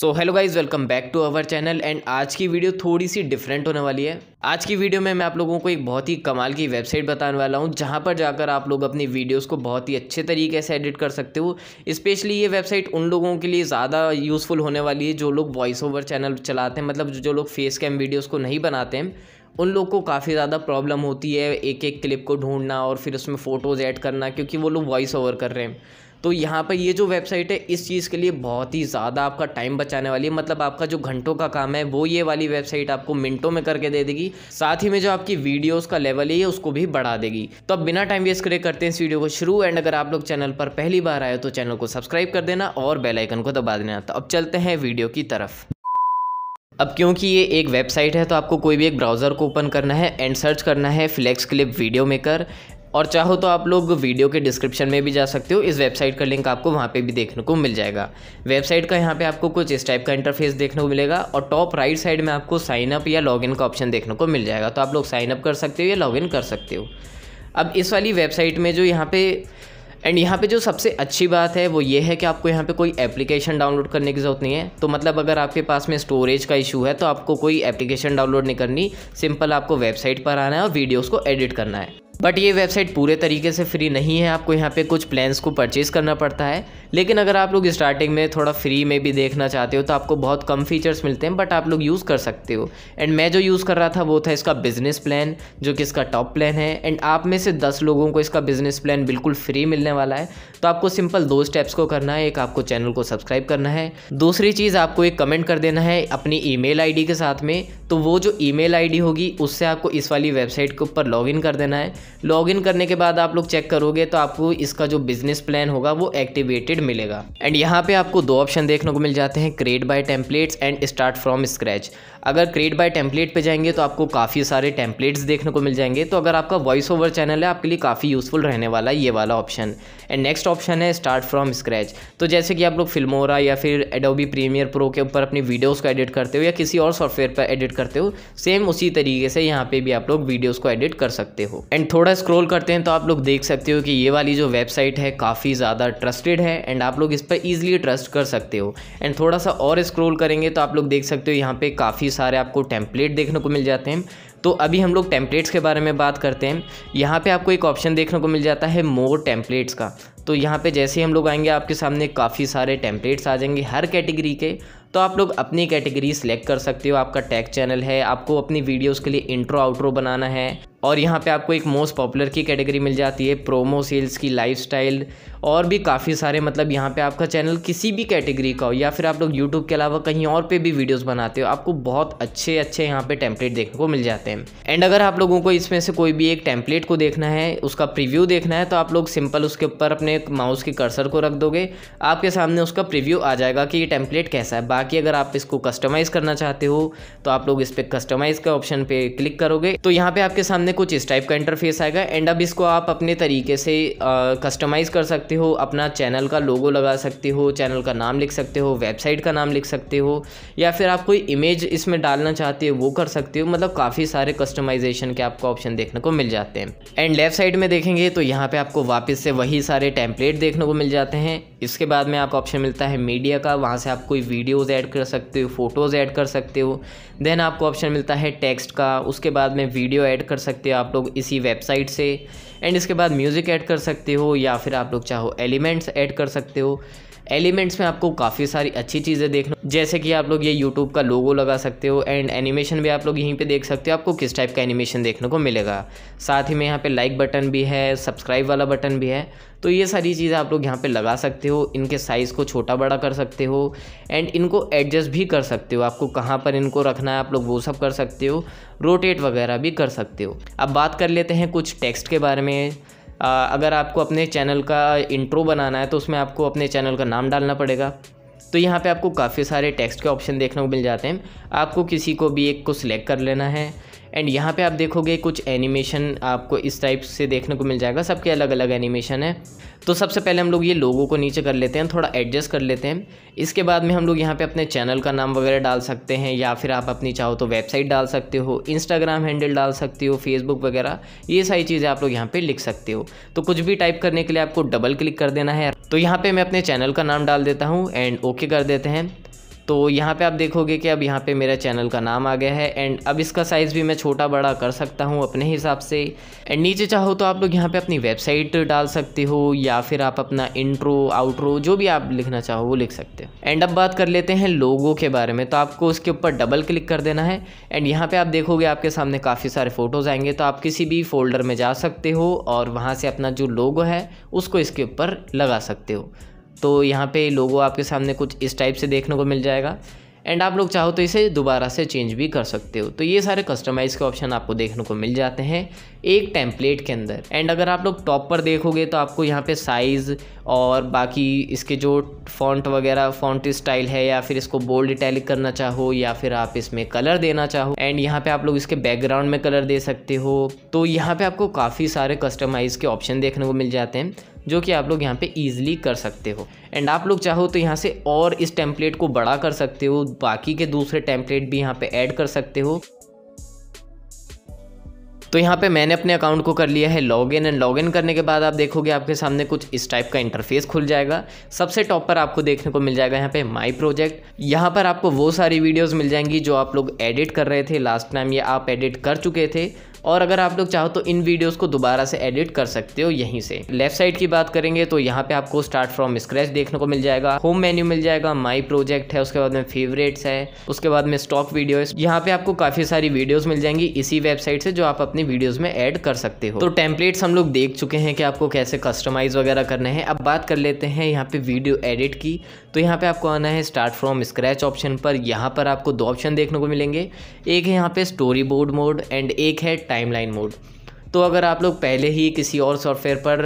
So hello guys welcome back to our channel and आज की video थोड़ी सी different होने वाली है आज की वीडियो में मैं आप लोगों को एक बहुत ही कमाल की वेबसाइट बताने वाला हूँ जहाँ पर जाकर आप लोग अपनी वीडियोस को बहुत ही अच्छे तरीके से एडिट कर सकते हो स्पेशली ये वेबसाइट उन लोगों के लिए ज़्यादा यूज़फुल होने वाली है जो लोग वॉइस ओवर चैनल चलाते हैं मतलब जो लोग फेस कैम वीडियोज़ को नहीं बनाते हैं उन लोग को काफ़ी ज़्यादा प्रॉब्लम होती है एक एक क्लिप को ढूंढना और फिर उसमें फ़ोटोज़ ऐड करना क्योंकि वो लोग वॉइस ओवर कर रहे हैं तो यहाँ पर ये जो वेबसाइट है इस चीज़ के लिए बहुत ही ज़्यादा आपका टाइम बचाने वाली है मतलब आपका जो घंटों का काम है वो ये वाली वेबसाइट आपको मिनटों में करके दे देगी साथ ही में जो आपकी वीडियोज़ का लेवल है उसको भी बढ़ा देगी तो अब बिना टाइम वेस्ट करे करते हैं इस वीडियो को शुरू एंड अगर आप लोग चैनल पर पहली बार आए तो चैनल को सब्सक्राइब कर देना और बेलाइकन को दबा देना तो अब चलते हैं वीडियो की तरफ अब क्योंकि ये एक वेबसाइट है तो आपको कोई भी एक ब्राउज़र को ओपन करना है एंड सर्च करना है फ्लेक्स क्लिप वीडियो मेकर और चाहो तो आप लोग वीडियो के डिस्क्रिप्शन में भी जा सकते हो इस वेबसाइट का लिंक आपको वहाँ पे भी देखने को मिल जाएगा वेबसाइट का यहाँ पे आपको कुछ इस टाइप का इंटरफेस देखने को मिलेगा और टॉप राइट साइड में आपको साइन अप या लॉगिन का ऑप्शन देखने को मिल जाएगा तो आप लोग साइन अप कर सकते हो या लॉगिन कर सकते हो अब इस वाली वेबसाइट में जो यहाँ पे एंड यहाँ पे जो सबसे अच्छी बात है वो ये है कि आपको यहाँ पे कोई एप्लीकेशन डाउनलोड करने की ज़रूरत नहीं है तो मतलब अगर आपके पास में स्टोरेज का इशू है तो आपको कोई एप्लीकेशन डाउनलोड नहीं करनी सिंपल आपको वेबसाइट पर आना है और वीडियोस को एडिट करना है बट ये वेबसाइट पूरे तरीके से फ्री नहीं है आपको यहाँ पे कुछ प्लान्स को परचेज़ करना पड़ता है लेकिन अगर आप लोग स्टार्टिंग में थोड़ा फ्री में भी देखना चाहते हो तो आपको बहुत कम फीचर्स मिलते हैं बट आप लोग यूज़ कर सकते हो एंड मैं जो यूज़ कर रहा था वो था इसका बिज़नेस प्लान जो कि इसका टॉप प्लान है एंड आप में से दस लोगों को इसका बिज़नेस प्लान बिल्कुल फ्री मिलने वाला है तो आपको सिंपल दो स्टेप्स को करना है एक आपको चैनल को सब्सक्राइब करना है दूसरी चीज़ आपको एक कमेंट कर देना है अपनी ई मेल के साथ में तो वो जो ई मेल होगी उससे आपको इस वाली वेबसाइट के ऊपर लॉग कर देना है लॉगिन करने के बाद आप लोग चेक करोगे तो आपको इसका जो बिजनेस प्लान होगा वो एक्टिवेटेड मिलेगा एंड यहाँ पे आपको दो ऑप्शन देखने को मिल जाते हैं create by templates and start from scratch अगर क्रिएट बाय टेम्पलेट पे जाएंगे तो आपको काफ़ी सारे टेम्पलेट्स देखने को मिल जाएंगे तो अगर आपका वॉइस ओवर चैनल है आपके लिए काफ़ी यूज़फुल रहने वाला है ये वाला ऑप्शन एंड नेक्स्ट ऑप्शन है स्टार्ट फ्रॉम स्क्रैच तो जैसे कि आप लोग फिल्मोरा या फिर एडोबी प्रीमियर प्रो के ऊपर अपनी वीडियोज़ को एडिट करते हो या किसी और सॉफ्टवेयर पर एडिट करते हो सेम उसी तरीके से यहाँ पर भी आप लोग वीडियोज़ को एडिट कर सकते हो एंड थोड़ा स्क्रोल करते हैं तो आप लोग देख सकते हो कि ये वाली जो वेबसाइट है काफ़ी ज़्यादा ट्रस्टेड है एंड आप लोग इस पर ईजिली ट्रस्ट कर सकते हो एंड थोड़ा सा और स्क्रोल करेंगे तो आप लोग देख सकते हो यहाँ पर काफ़ी काफ़ी सारे आपको टेम्पलेट देखने को मिल जाते हैं तो अभी हम लोग टेम्पलेट्स के बारे में बात करते हैं यहाँ पे आपको एक ऑप्शन देखने को मिल जाता है मोर टेम्पलेट्स का तो यहाँ पे जैसे ही हम लोग आएंगे आपके सामने काफ़ी सारे टेम्पलेट्स आ जाएंगे हर कैटेगरी के तो आप लोग अपनी कैटेगरी सेलेक्ट कर सकते हो आपका टैग चैनल है आपको अपनी वीडियोज के लिए इंट्रो आउट्रो बनाना है और यहाँ पे आपको एक मोस्ट पॉपुलर की कैटेगरी मिल जाती है प्रोमो सेल्स की लाइफस्टाइल और भी काफ़ी सारे मतलब यहाँ पे आपका चैनल किसी भी कैटेगरी का हो या फिर आप लोग यूट्यूब के अलावा कहीं और पे भी वीडियोस बनाते हो आपको बहुत अच्छे अच्छे यहाँ पे टेम्पलेट देखने को मिल जाते हैं एंड अगर आप लोगों को इसमें से कोई भी एक टेम्पलेट को देखना है उसका प्रिव्यू देखना है तो आप लोग सिंपल उसके ऊपर अपने माउस के कर्सर को रख दोगे आपके सामने उसका प्रिव्यू आ जाएगा कि ये टेम्पलेट कैसा है बाकी अगर आप इसको कस्टमाइज़ करना चाहते हो तो आप लोग इस पर कस्टमाइज़ के ऑप्शन पर क्लिक करोगे तो यहाँ पर आपके सामने सामने कुछ इस टाइप का इंटरफेस आएगा एंड अब इसको आप अपने तरीके से कस्टमाइज़ कर सकते हो अपना चैनल का लोगो लगा सकते हो चैनल का नाम लिख सकते हो वेबसाइट का नाम लिख सकते हो या फिर आप कोई इमेज इसमें डालना चाहते हो वो कर सकते हो मतलब काफ़ी सारे कस्टमाइजेशन के आपको ऑप्शन देखने को मिल जाते हैं एंड लेफ्ट साइड में देखेंगे तो यहाँ पर आपको वापस से वही सारे टेम्पलेट देखने को मिल जाते हैं इसके बाद में आपको ऑप्शन मिलता है मीडिया का वहाँ से आप कोई वीडियोज़ ऐड कर सकते हो फ़ोटोज़ ऐड कर सकते हो देन आपको ऑप्शन मिलता है टेक्स्ट का उसके बाद में वीडियो ऐड कर सकते सकते हो आप लोग इसी वेबसाइट से एंड इसके बाद म्यूज़िक ऐड कर सकते हो या फिर आप लोग चाहो एलिमेंट्स ऐड कर सकते हो एलिमेंट्स में आपको काफ़ी सारी अच्छी चीज़ें देखने जैसे कि आप लोग ये यूट्यूब का लोगो लगा सकते हो एंड एनिमेशन भी आप लोग यहीं पर देख सकते हो आपको किस टाइप का एनिमेशन देखने को मिलेगा साथ ही में यहाँ पर लाइक बटन भी है सब्सक्राइब वाला बटन भी है तो ये सारी चीज़ें आप लोग यहाँ पे लगा सकते हो इनके साइज़ को छोटा बड़ा कर सकते हो एंड इनको एडजस्ट भी कर सकते हो आपको कहाँ पर इनको रखना है आप लोग वो सब कर सकते हो रोटेट वगैरह भी कर सकते हो अब बात कर लेते हैं कुछ टेक्स्ट के बारे में अगर आपको अपने चैनल का इंट्रो बनाना है तो उसमें आपको अपने चैनल का नाम डालना पड़ेगा तो यहाँ पे आपको काफ़ी सारे टेक्स्ट के ऑप्शन देखने को मिल जाते हैं आपको किसी को भी एक को सिलेक्ट कर लेना है एंड यहाँ पे आप देखोगे कुछ एनिमेशन आपको इस टाइप से देखने को मिल जाएगा सबके अलग अलग एनिमेशन है तो सबसे पहले हम लोग ये लोगों को नीचे कर लेते हैं थोड़ा एडजस्ट कर लेते हैं इसके बाद में हम लोग यहाँ पे अपने चैनल का नाम वगैरह डाल सकते हैं या फिर आप अपनी चाहो तो वेबसाइट डाल सकते हो इंस्टाग्राम हैंडल डाल सकते हो फेसबुक वगैरह ये सारी चीज़ें आप लोग यहाँ पर लिख सकते हो तो कुछ भी टाइप करने के लिए आपको डबल क्लिक कर देना है तो यहाँ पर मैं अपने चैनल का नाम डाल देता हूँ एंड ओके कर देते हैं तो यहाँ पे आप देखोगे कि अब यहाँ पे मेरा चैनल का नाम आ गया है एंड अब इसका साइज़ भी मैं छोटा बड़ा कर सकता हूँ अपने हिसाब से एंड नीचे चाहो तो आप लोग यहाँ पे अपनी वेबसाइट डाल सकते हो या फिर आप अपना इंट्रो आउट्रो जो भी आप लिखना चाहो वो लिख सकते हो एंड अब बात कर लेते हैं लोगों के बारे में तो आपको उसके ऊपर डबल क्लिक कर देना है एंड यहाँ पर आप देखोगे आपके सामने काफ़ी सारे फ़ोटोज़ आएंगे तो आप किसी भी फोल्डर में जा सकते हो और वहाँ से अपना जो लोगो है उसको इसके ऊपर लगा सकते हो तो यहाँ पे लोगो आपके सामने कुछ इस टाइप से देखने को मिल जाएगा एंड आप लोग चाहो तो इसे दोबारा से चेंज भी कर सकते हो तो ये सारे कस्टमाइज़ के ऑप्शन आपको देखने को मिल जाते हैं एक टेम्पलेट के अंदर एंड अगर आप लोग टॉप पर देखोगे तो आपको यहाँ पे साइज़ और बाकी इसके जो फॉन्ट वगैरह फॉन्ट स्टाइल है या फिर इसको बोल्ड इटैलिक करना चाहो या फिर आप इसमें कलर देना चाहो एंड यहाँ पर आप लोग इसके बैकग्राउंड में कलर दे सकते हो तो यहाँ पर आपको काफ़ी सारे कस्टमाइज़ के ऑप्शन देखने को मिल जाते हैं जो कि आप लोग यहाँ पे ईजिली कर सकते हो एंड आप लोग चाहो तो यहाँ से और इस टेम्पलेट को बड़ा कर सकते हो बाकी के दूसरे टेम्पलेट भी यहाँ पे ऐड कर सकते हो तो यहाँ पे मैंने अपने अकाउंट को कर लिया है लॉगिन एंड लॉगिन करने के बाद आप देखोगे आपके सामने कुछ इस टाइप का इंटरफेस खुल जाएगा सबसे टॉप पर आपको देखने को मिल जाएगा यहाँ पे माई प्रोजेक्ट यहाँ पर आपको वो सारी वीडियोस मिल जाएंगी जो आप लोग एडिट कर रहे थे लास्ट टाइम ये आप एडिट कर चुके थे और अगर आप लोग चाहो तो इन वीडियोस को दोबारा से एडिट कर सकते हो यहीं से लेफ्ट साइड की बात करेंगे तो यहाँ पे आपको स्टार्ट फ्रॉम स्क्रैच देखने को मिल जाएगा होम मेन्यू मिल जाएगा माई प्रोजेक्ट है उसके बाद में फेवरेट्स है उसके बाद में स्टॉक वीडियो यहाँ पे आपको काफी सारी वीडियोज़ मिल जाएंगी इसी वेबसाइट से जो आप अपनी वीडियोज़ में एड कर सकते हो तो टेम्पलेट्स हम लोग देख चुके हैं कि आपको कैसे कस्टमाइज वगैरह करना है अब बात कर लेते हैं यहाँ पे वीडियो एडिट की तो यहाँ पे आपको आना है स्टार्ट फ्रॉम स्क्रैच ऑप्शन पर यहाँ पर आपको दो ऑप्शन देखने को मिलेंगे एक है यहाँ पे स्टोरी बोर्ड मोड एंड एक है timeline mode तो अगर आप लोग पहले ही किसी और सॉफ्टवेयर पर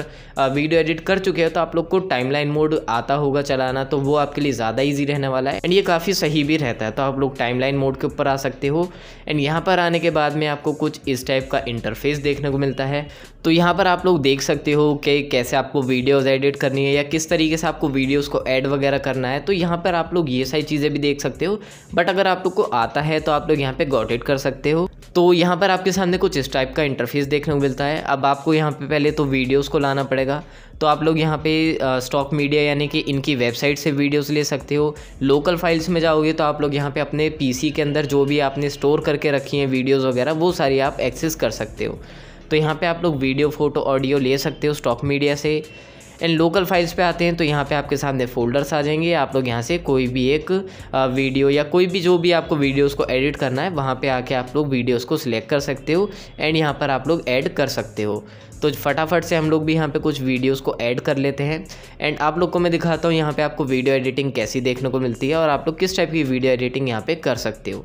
वीडियो एडिट कर चुके हो तो आप लोग को टाइमलाइन मोड आता होगा चलाना तो वो आपके लिए ज़्यादा ईजी रहने वाला है एंड ये काफ़ी सही भी रहता है तो आप लोग टाइमलाइन मोड के ऊपर आ सकते हो एंड यहाँ पर आने के बाद में आपको कुछ इस टाइप का इंटरफेस देखने को मिलता है तो यहाँ पर आप लोग देख सकते हो कि कैसे आपको वीडियोज़ एडिट करनी है या किस तरीके से आपको वीडियोज़ को ऐड वगैरह करना है तो यहाँ पर आप लोग ये सारी चीज़ें भी देख सकते हो बट अगर आप लोग को आता है तो आप लोग यहाँ पर गॉटेड कर सकते हो तो यहाँ पर आपके सामने कुछ इस टाइप का इंटरफेस देखने देखने को मिलता है अब आपको यहाँ पे पहले तो वीडियोस को लाना पड़ेगा तो आप लोग यहाँ पे स्टॉक मीडिया यानी कि इनकी वेबसाइट से वीडियोस ले सकते हो लोकल फाइल्स में जाओगे तो आप लोग यहाँ पे अपने पीसी के अंदर जो भी आपने स्टोर करके रखी हैं वीडियोज़ वगैरह वो सारी आप एक्सेस कर सकते हो तो यहाँ पर आप लोग वीडियो फ़ोटो ऑडियो ले सकते हो स्टॉक मीडिया से एंड लोकल फाइल्स पे आते हैं तो यहाँ पे आपके सामने फोल्डर्स आ जाएंगे आप लोग यहाँ से कोई भी एक वीडियो या कोई भी जो भी आपको वीडियोस को एडिट करना है वहाँ पे आके आप लोग वीडियोस को सिलेक्ट कर सकते हो एंड यहाँ पर आप लोग ऐड कर सकते हो तो फटाफट से हम लोग भी यहाँ पे कुछ वीडियोस को ऐड कर लेते हैं एंड आप लोग को मैं दिखाता हूँ यहाँ पर आपको वीडियो एडिटिंग कैसी देखने को मिलती है और आप लोग किस टाइप की वीडियो एडिटिंग यहाँ पर कर सकते हो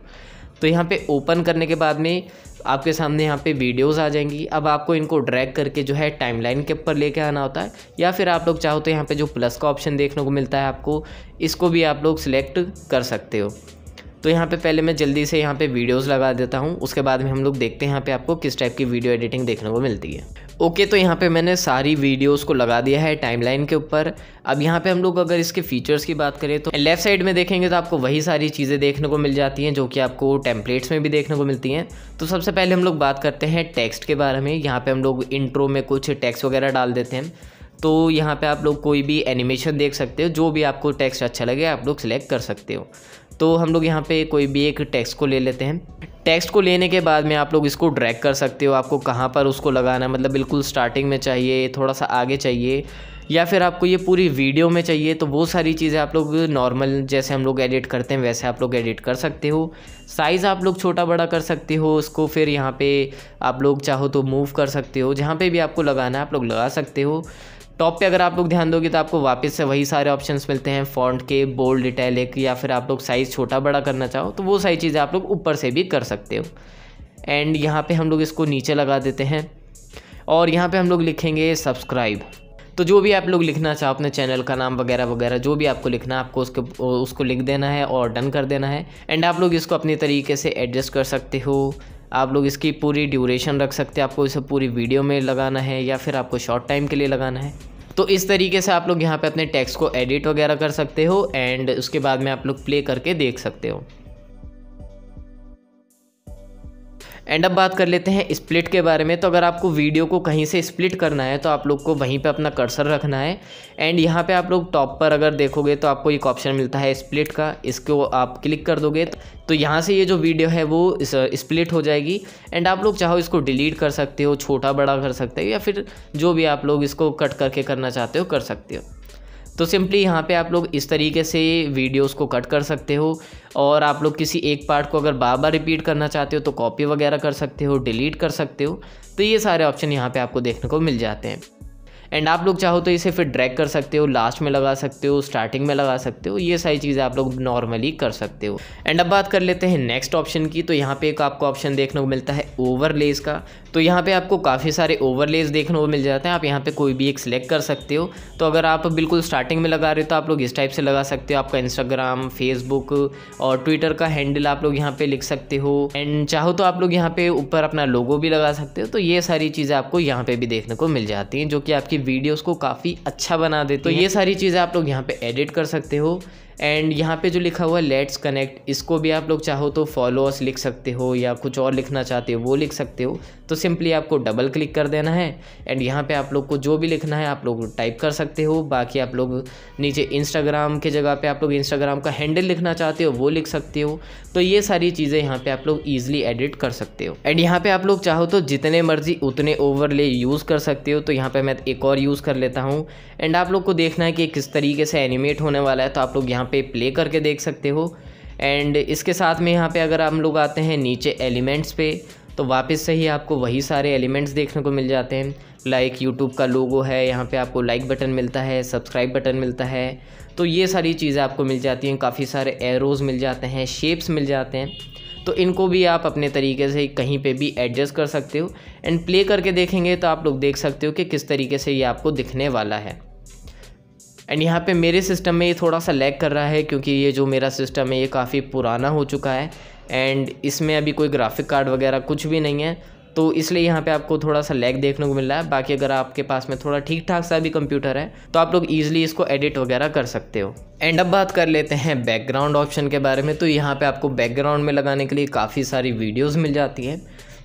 तो यहाँ पे ओपन करने के बाद में आपके सामने यहाँ पे वीडियोस आ जाएंगी अब आपको इनको ड्रैग करके जो है टाइमलाइन के ऊपर लेके आना होता है या फिर आप लोग चाहो तो यहाँ पे जो प्लस का ऑप्शन देखने को मिलता है आपको इसको भी आप लोग सिलेक्ट कर सकते हो तो यहाँ पे पहले मैं जल्दी से यहाँ पे वीडियोस लगा देता हूँ उसके बाद में हम लोग देखते हैं यहाँ पे आपको किस टाइप की वीडियो एडिटिंग देखने को मिलती है ओके तो यहाँ पे मैंने सारी वीडियोस को लगा दिया है टाइमलाइन के ऊपर अब यहाँ पे हम लोग अगर इसके फीचर्स की बात करें तो लेफ्ट साइड में देखेंगे तो आपको वही सारी चीज़ें देखने को मिल जाती हैं जो कि आपको टेम्पलेट्स में भी देखने को मिलती हैं तो सबसे पहले हम लोग बात करते हैं टेक्स्ट के बारे में यहाँ पर हम लोग इंट्रो में कुछ टैक्स वगैरह डाल देते हैं तो यहाँ पर आप लोग कोई भी एनिमेशन देख सकते हो जो भी आपको टैक्स अच्छा लगे आप लोग सिलेक्ट कर सकते हो तो हम लोग यहाँ पे कोई भी एक टेक्स्ट को ले लेते हैं टेक्स्ट को लेने के बाद में आप लोग इसको ड्रैग कर सकते हो आपको कहाँ पर उसको लगाना है मतलब बिल्कुल स्टार्टिंग में चाहिए थोड़ा सा आगे चाहिए या फिर आपको ये पूरी वीडियो में चाहिए तो वो सारी चीज़ें आप लोग नॉर्मल जैसे हम लोग एडिट करते हैं वैसे आप लोग एडिट कर सकते हो साइज़ आप लोग छोटा बड़ा कर सकते हो उसको फिर यहाँ पे आप लोग चाहो तो मूव कर सकते हो जहाँ पे भी आपको लगाना है आप लोग लगा सकते हो टॉप पे अगर आप लोग ध्यान दोगे तो आपको वापस से वही सारे ऑप्शंस मिलते हैं फॉन्ट के बोल्ड इटैलिक या फिर आप लोग साइज़ छोटा बड़ा करना चाहो तो वो सारी चीज़ें आप लोग ऊपर से भी कर सकते हो एंड यहाँ पे हम लोग इसको नीचे लगा देते हैं और यहाँ पे हम लोग लिखेंगे सब्सक्राइब तो जो भी आप लोग लिखना चाहो अपने चैनल का नाम वगैरह वगैरह जो भी आपको लिखना है आपको उसके उसको लिख देना है और डन कर देना है एंड आप लोग इसको अपने तरीके से एडजस्ट कर सकते हो आप लोग इसकी पूरी ड्यूरेशन रख सकते हैं आपको इसे पूरी वीडियो में लगाना है या फिर आपको शॉर्ट टाइम के लिए लगाना है तो इस तरीके से आप लोग यहाँ पे अपने टैक्स को एडिट वगैरह कर सकते हो एंड उसके बाद में आप लोग प्ले करके देख सकते हो एंड अब बात कर लेते हैं स्प्लिट के बारे में तो अगर आपको वीडियो को कहीं से स्प्लिट करना है तो आप लोग को वहीं पे अपना कर्सर रखना है एंड यहाँ पे आप लोग टॉप पर अगर देखोगे तो आपको एक ऑप्शन मिलता है स्प्लिट का इसको आप क्लिक कर दोगे तो यहाँ से ये जो वीडियो है वो स्प्लिट हो जाएगी एंड आप लोग चाहो इसको डिलीट कर सकते हो छोटा बड़ा कर सकते हो या फिर जो भी आप लोग इसको कट करके करना चाहते हो कर सकते हो तो सिंपली यहाँ पे आप लोग इस तरीके से वीडियोस को कट कर सकते हो और आप लोग किसी एक पार्ट को अगर बार बार रिपीट करना चाहते हो तो कॉपी वगैरह कर सकते हो डिलीट कर सकते हो तो ये सारे ऑप्शन यहाँ पे आपको देखने को मिल जाते हैं एंड आप लोग चाहो तो इसे फिर ड्रैग कर सकते हो लास्ट में लगा सकते हो स्टार्टिंग में लगा सकते हो ये सारी चीज़ें आप लोग नॉर्मली कर सकते हो एंड अब बात कर लेते हैं नेक्स्ट ऑप्शन की तो यहाँ पे एक आपको ऑप्शन देखने को मिलता है ओवरलेज का तो यहाँ पे आपको काफ़ी सारे ओवरलेस देखने को मिल जाते हैं आप यहाँ पे कोई भी एक सिलेक्ट कर सकते हो तो अगर आप बिल्कुल स्टार्टिंग में लगा रहे हो तो आप लोग इस टाइप से लगा सकते हो आपका इंस्टाग्राम फेसबुक और ट्विटर का हैंडल आप लोग यहाँ पे लिख सकते हो एंड चाहो तो आप लोग यहाँ पे ऊपर अपना लोगो भी लगा सकते हो तो ये सारी चीज़ें आपको यहाँ पर भी देखने को मिल जाती हैं जो कि आपकी वीडियोज़ को काफ़ी अच्छा बना दे तो ये सारी चीज़ें आप लोग यहाँ पर एडिट कर सकते हो एंड यहाँ पे जो लिखा हुआ लेट्स कनेक्ट इसको भी आप लोग चाहो तो फॉलोअर्स लिख सकते हो या कुछ और लिखना चाहते हो वो लिख सकते हो तो सिंपली आपको डबल क्लिक कर देना है एंड यहाँ पे आप लोग को जो भी लिखना है आप लोग टाइप कर सकते हो बाकी आप लोग नीचे इंस्टाग्राम के जगह पे आप लोग इंस्टाग्राम का हैंडल लिखना चाहते हो वो लिख सकते हो तो ये सारी चीज़ें यहाँ पर आप लोग ईजिली एडिट कर सकते हो एंड यहाँ पर आप लोग चाहो तो जितने मर्जी उतने ओवरले यूज़ कर सकते हो तो यहाँ पर मैं एक और यूज़ कर लेता हूँ एंड आप लोग को देखना है कि किस तरीके से एनिमेट होने वाला है तो आप लोग यहाँ पे प्ले करके देख सकते हो एंड इसके साथ में यहाँ पे अगर हम लोग आते हैं नीचे एलिमेंट्स पे तो वापस से ही आपको वही सारे एलिमेंट्स देखने को मिल जाते हैं लाइक यूट्यूब का लोगो है यहाँ पे आपको लाइक बटन मिलता है सब्सक्राइब बटन मिलता है तो ये सारी चीज़ें आपको मिल जाती हैं काफ़ी सारे एरोज़ मिल जाते हैं शेप्स मिल जाते हैं तो इनको भी आप अपने तरीके से कहीं पे भी एडजस्ट कर सकते हो एंड प्ले करके देखेंगे तो आप लोग देख सकते हो कि किस तरीके से ये आपको दिखने वाला है एंड यहाँ पे मेरे सिस्टम में ये थोड़ा सा लैग कर रहा है क्योंकि ये जो मेरा सिस्टम है ये काफ़ी पुराना हो चुका है एंड इसमें अभी कोई ग्राफिक कार्ड वगैरह कुछ भी नहीं है तो इसलिए यहाँ पे आपको थोड़ा सा लैग देखने को मिल रहा है बाकी अगर आपके पास में थोड़ा ठीक ठाक सा भी कंप्यूटर है तो आप लोग ईजिली इसको एडिट वगैरह कर सकते हो एंड अब बात कर लेते हैं बैकग्राउंड ऑप्शन के बारे में तो यहाँ पे आपको बैकग्राउंड में लगाने के लिए काफ़ी सारी वीडियोज़ मिल जाती हैं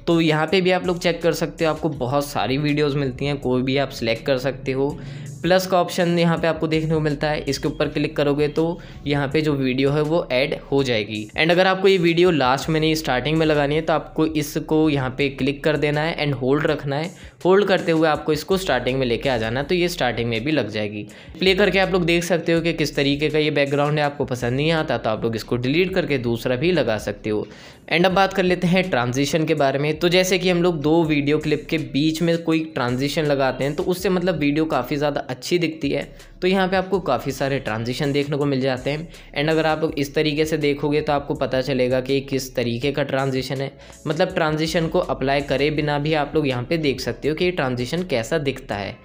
तो यहाँ पर भी आप लोग चेक कर सकते हो आपको बहुत सारी वीडियोज़ मिलती हैं कोई भी आप सिलेक्ट कर सकते हो प्लस का ऑप्शन यहाँ पे आपको देखने को मिलता है इसके ऊपर क्लिक करोगे तो यहाँ पे जो वीडियो है वो ऐड हो जाएगी एंड अगर आपको ये वीडियो लास्ट में नहीं स्टार्टिंग में लगानी है तो आपको इसको यहाँ पे क्लिक कर देना है एंड होल्ड रखना है होल्ड करते हुए आपको इसको स्टार्टिंग में लेके आ जाना है तो ये स्टार्टिंग में भी लग जाएगी प्ले करके आप लोग देख सकते हो कि किस तरीके का ये बैकग्राउंड है आपको पसंद नहीं आता तो आप लोग इसको डिलीट करके दूसरा भी लगा सकते हो एंड अब बात कर लेते हैं ट्रांजिशन के बारे में तो जैसे कि हम लोग दो वीडियो क्लिप के बीच में कोई ट्रांजिशन लगाते हैं तो उससे मतलब वीडियो काफ़ी ज़्यादा अच्छी दिखती है तो यहाँ पे आपको काफ़ी सारे ट्रांजिशन देखने को मिल जाते हैं एंड अगर आप इस तरीके से देखोगे तो आपको पता चलेगा कि किस तरीके का ट्रांजिशन है मतलब ट्रांजिशन को अप्लाई करे बिना भी आप लोग यहाँ पर देख सकते हो कि ये ट्रांजिशन कैसा दिखता है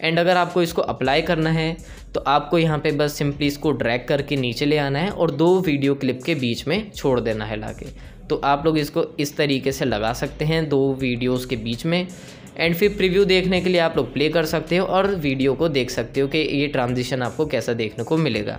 एंड अगर आपको इसको अप्लाई करना है तो आपको यहाँ पे बस सिंपली इसको ड्रैग करके नीचे ले आना है और दो वीडियो क्लिप के बीच में छोड़ देना है लाके तो आप लोग इसको इस तरीके से लगा सकते हैं दो वीडियोस के बीच में एंड फिर प्रीव्यू देखने के लिए आप लोग प्ले कर सकते हो और वीडियो को देख सकते हो कि ये ट्रांजिशन आपको कैसा देखने को मिलेगा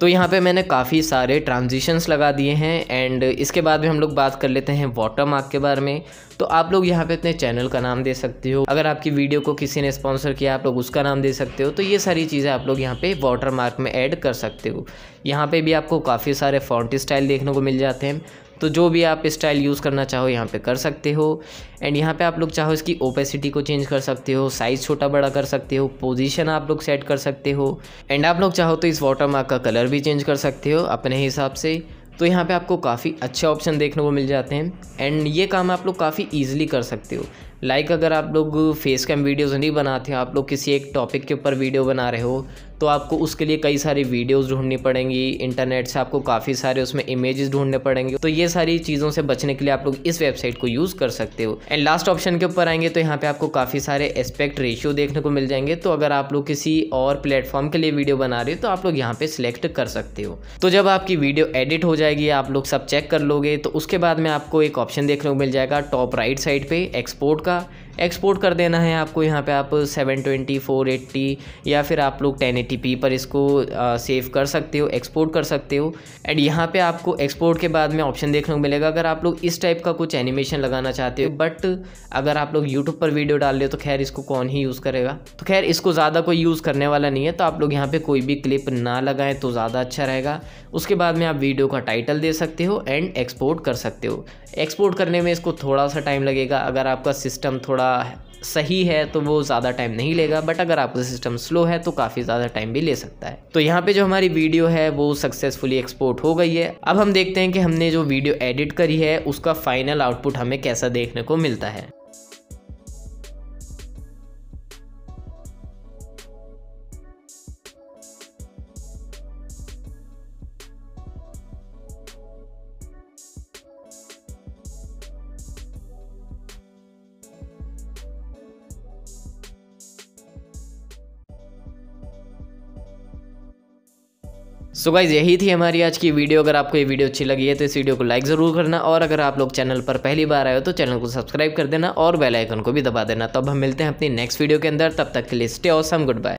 तो यहाँ पे मैंने काफ़ी सारे ट्रांजिशंस लगा दिए हैं एंड इसके बाद भी हम लोग बात कर लेते हैं वाटर मार्क के बारे में तो आप लोग यहाँ पे अपने चैनल का नाम दे सकते हो अगर आपकी वीडियो को किसी ने स्पॉन्सर किया आप लोग उसका नाम दे सकते हो तो ये सारी चीज़ें आप लोग यहाँ पे वाटर मार्क में ऐड कर सकते हो यहाँ पे भी आपको काफ़ी सारे फॉन्ट स्टाइल देखने को मिल जाते हैं तो जो भी आप स्टाइल यूज़ करना चाहो यहाँ पे कर सकते हो एंड यहाँ पे आप लोग चाहो इसकी ओपेसिटी को चेंज कर सकते हो साइज़ छोटा बड़ा कर सकते हो पोजीशन आप लोग सेट कर सकते हो एंड आप लोग चाहो तो इस वाटर मार्क का कलर भी चेंज कर सकते हो अपने हिसाब से तो यहाँ पे आपको काफ़ी अच्छे ऑप्शन देखने को मिल जाते हैं एंड ये काम आप लोग काफ़ी ईजिली कर सकते हो लाइक like अगर आप लोग फेस कैम वीडियोज़ नहीं बनाते आप लोग किसी एक टॉपिक के ऊपर वीडियो बना रहे हो तो आपको उसके लिए कई सारी वीडियोस ढूंढनी पड़ेंगी इंटरनेट से आपको काफ़ी सारे उसमें इमेजेस ढूंढने पड़ेंगे तो ये सारी चीज़ों से बचने के लिए आप लोग इस वेबसाइट को यूज़ कर सकते हो एंड लास्ट ऑप्शन के ऊपर आएंगे तो यहाँ पे आपको काफ़ी सारे एस्पेक्ट रेशियो देखने को मिल जाएंगे तो अगर आप लोग किसी और प्लेटफॉर्म के लिए वीडियो बना रहे हो तो आप लोग यहाँ पर सिलेक्ट कर सकते हो तो जब आपकी वीडियो एडिट हो जाएगी आप लोग सब चेक कर लोगे तो उसके बाद में आपको एक ऑप्शन देखने को मिल जाएगा टॉप राइट साइड पर एक्सपोर्ट Yeah. एक्सपोर्ट कर देना है आपको यहाँ पे आप 720 480 या फिर आप लोग 1080p पर इसको सेव कर सकते हो एक्सपोर्ट कर सकते हो एंड यहाँ पे आपको एक्सपोर्ट के बाद में ऑप्शन देखने को मिलेगा अगर आप लोग इस टाइप का कुछ एनिमेशन लगाना चाहते हो बट अगर आप लोग यूट्यूब पर वीडियो डाल रहे हो तो खैर इसको कौन ही यूज़ करेगा तो खैर इसको ज़्यादा कोई यूज़ करने वाला नहीं है तो आप लोग यहाँ पर कोई भी क्लिप ना लगाएं तो ज़्यादा अच्छा रहेगा उसके बाद में आप वीडियो का टाइटल दे सकते हो एंड एक्सपोर्ट कर सकते हो एक्सपोर्ट करने में इसको थोड़ा सा टाइम लगेगा अगर आपका सिस्टम थोड़ा सही है तो वो ज़्यादा टाइम नहीं लेगा बट अगर आपका सिस्टम स्लो है तो काफ़ी ज़्यादा टाइम भी ले सकता है तो यहाँ पे जो हमारी वीडियो है वो सक्सेसफुली एक्सपोर्ट हो गई है अब हम देखते हैं कि हमने जो वीडियो एडिट करी है उसका फाइनल आउटपुट हमें कैसा देखने को मिलता है सो गाइज़ यही थी हमारी आज की वीडियो अगर आपको ये वीडियो अच्छी लगी है तो इस वीडियो को लाइक ज़रूर करना और अगर आप लोग चैनल पर पहली बार आए हो तो चैनल को सब्सक्राइब कर देना और बेल आइकन को भी दबा देना तब तो हम मिलते हैं अपनी नेक्स्ट वीडियो के अंदर तब तक के लिए स्टे ऑसम गुड बाय